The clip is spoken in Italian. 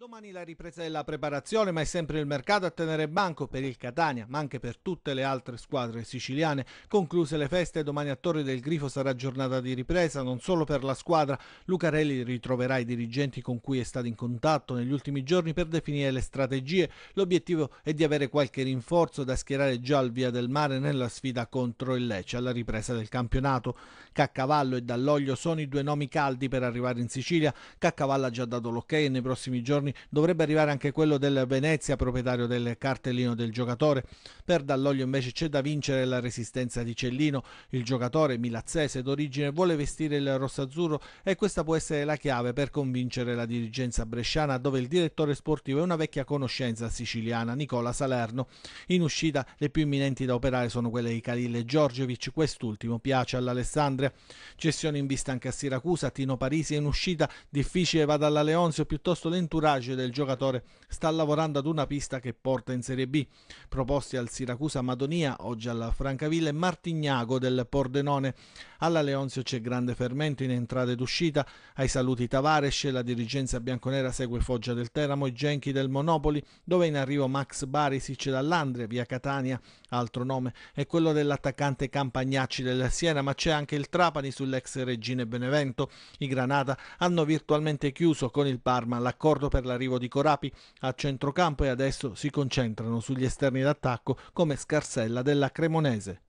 Domani la ripresa della preparazione, ma è sempre il mercato a tenere banco per il Catania, ma anche per tutte le altre squadre siciliane. Concluse le feste, domani a Torre del Grifo sarà giornata di ripresa, non solo per la squadra. Lucarelli ritroverà i dirigenti con cui è stato in contatto negli ultimi giorni per definire le strategie. L'obiettivo è di avere qualche rinforzo da schierare già al Via del Mare nella sfida contro il Lecce alla ripresa del campionato. Caccavallo e Dall'Oglio sono i due nomi caldi per arrivare in Sicilia. Caccavallo ha già dato l'ok e nei prossimi giorni giorni dovrebbe arrivare anche quello del Venezia, proprietario del cartellino del giocatore. Per Dall'Oglio invece c'è da vincere la resistenza di Cellino. Il giocatore milazzese d'origine vuole vestire il rossazzurro e questa può essere la chiave per convincere la dirigenza bresciana dove il direttore sportivo è una vecchia conoscenza siciliana, Nicola Salerno. In uscita le più imminenti da operare sono quelle di Calille Giorgiovic quest'ultimo piace all'Alessandria. Cessione in vista anche a Siracusa, Tino Parisi in uscita difficile va dalla Leonzio piuttosto l'entourage agile del giocatore, sta lavorando ad una pista che porta in Serie B. Proposti al Siracusa Madonia, oggi alla Francavilla, e Martignago del Pordenone. Alla Leonzio c'è grande fermento in entrata ed uscita, ai saluti Tavares, la dirigenza bianconera segue Foggia del Teramo e Genchi del Monopoli, dove in arrivo Max Barisic dall'Andre, via Catania, altro nome, è quello dell'attaccante Campagnacci del Siena, ma c'è anche il Trapani sull'ex Regine Benevento. I Granata hanno virtualmente chiuso con il Parma l'accordo per la l'arrivo di Corapi a centrocampo e adesso si concentrano sugli esterni d'attacco come scarsella della Cremonese.